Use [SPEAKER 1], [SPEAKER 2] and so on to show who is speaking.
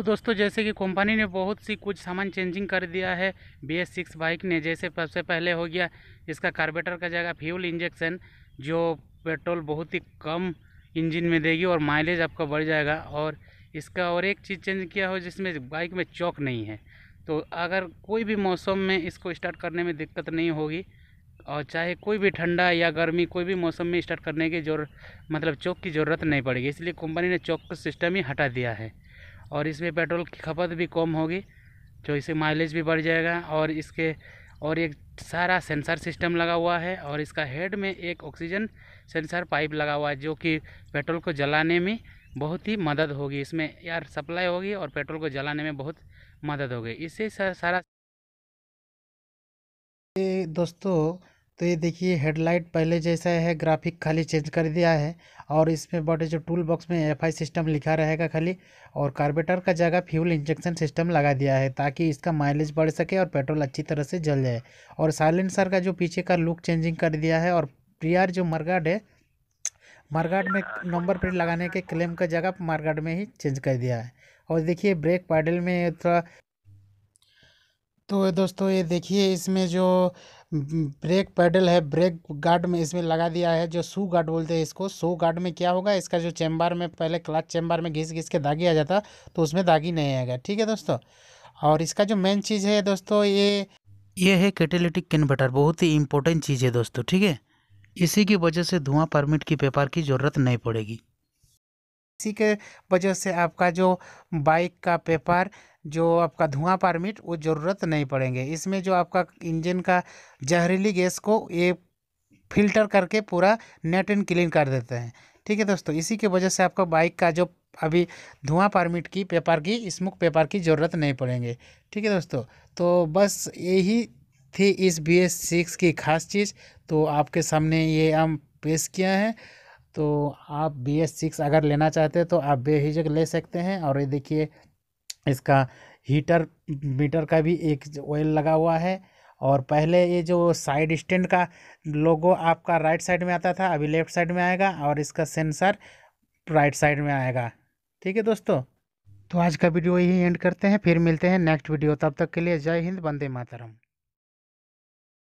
[SPEAKER 1] तो दोस्तों जैसे कि कंपनी ने बहुत सी कुछ सामान चेंजिंग कर दिया है बी एस सिक्स बाइक ने जैसे सबसे पहले हो गया इसका कार्बेटर का जगह फ्यूल इंजेक्शन जो पेट्रोल बहुत ही कम इंजन में देगी और माइलेज आपका बढ़ जाएगा और इसका और एक चीज़ चेंज किया हो जिसमें बाइक में चौक नहीं है तो अगर कोई भी मौसम में इसको स्टार्ट करने में दिक्कत नहीं होगी और चाहे कोई भी ठंडा या गर्मी कोई भी मौसम में स्टार्ट करने की जरूरत मतलब चौक की ज़रूरत नहीं पड़ेगी इसलिए कंपनी ने चौक का सिस्टम ही हटा दिया है और इसमें पेट्रोल की खपत भी कम होगी जो इसे माइलेज भी बढ़ जाएगा और इसके और एक सारा सेंसर सिस्टम लगा हुआ है और इसका हेड में एक ऑक्सीजन सेंसर पाइप लगा हुआ है जो कि पेट्रोल को जलाने में बहुत ही मदद होगी इसमें यार सप्लाई होगी और पेट्रोल को जलाने में बहुत मदद होगी इससे सारा दोस्तों तो ये देखिए हेडलाइट पहले जैसा है ग्राफिक खाली चेंज कर दिया है और इसमें बटे जो टूल बॉक्स में एफ आई सिस्टम लिखा रहेगा खाली और कार्बेटर का जगह फ्यूल इंजेक्शन सिस्टम लगा दिया है ताकि इसका माइलेज बढ़ सके और पेट्रोल अच्छी तरह से जल जाए और साइलेंसर का जो पीछे का लुक चेंजिंग कर दिया है और प्रियार जो मरगाड है मरगाड में नंबर प्लेट लगाने के क्लेम का जगह मरगाड में ही चेंज कर दिया है और देखिए ब्रेक पैडल में थोड़ा तो दोस्तों ये देखिए इसमें जो ब्रेक पैडल है ब्रेक गार्ड में इसमें लगा दिया है जो सू गार्ड बोलते हैं इसको सो गार्ड में क्या होगा इसका जो चैम्बर में पहले क्लच चैम्बर में घिस घिस के दागी आ जाता तो उसमें दागी नहीं आएगा ठीक है दोस्तों और इसका जो मेन चीज़ है दोस्तों ये ये है कैटेलिटिक कन्वर्टर बहुत ही इंपॉर्टेंट चीज़ है दोस्तों ठीक है इसी की वजह से धुआं परमिट की पेपर की ज़रूरत नहीं पड़ेगी इसी के वजह से आपका जो बाइक का पेपर जो आपका धुआं परमिट वो ज़रूरत नहीं पड़ेंगे इसमें जो आपका इंजन का जहरीली गैस को ये फिल्टर करके पूरा नेट एंड क्लीन कर देते हैं ठीक है दोस्तों इसी के वजह से आपका बाइक का जो अभी धुआं परमिट की पेपर की स्मोक पेपर की ज़रूरत नहीं पड़ेंगे ठीक है दोस्तों तो बस यही थी इस बी एस सिक्स की खास चीज़ तो आपके सामने ये हम पेश किया है तो आप बी एस सिक्स अगर लेना चाहते हैं तो आप बेहिजक ले सकते हैं और ये देखिए इसका हीटर मीटर का भी एक ऑयल लगा हुआ है और पहले ये जो साइड स्टैंड का लोगो आपका राइट साइड में आता था अभी लेफ्ट साइड में आएगा और इसका सेंसर राइट साइड में आएगा ठीक है दोस्तों तो आज का वीडियो यही एंड करते हैं फिर मिलते हैं नेक्स्ट वीडियो तब तक के लिए जय हिंद वंदे मातरम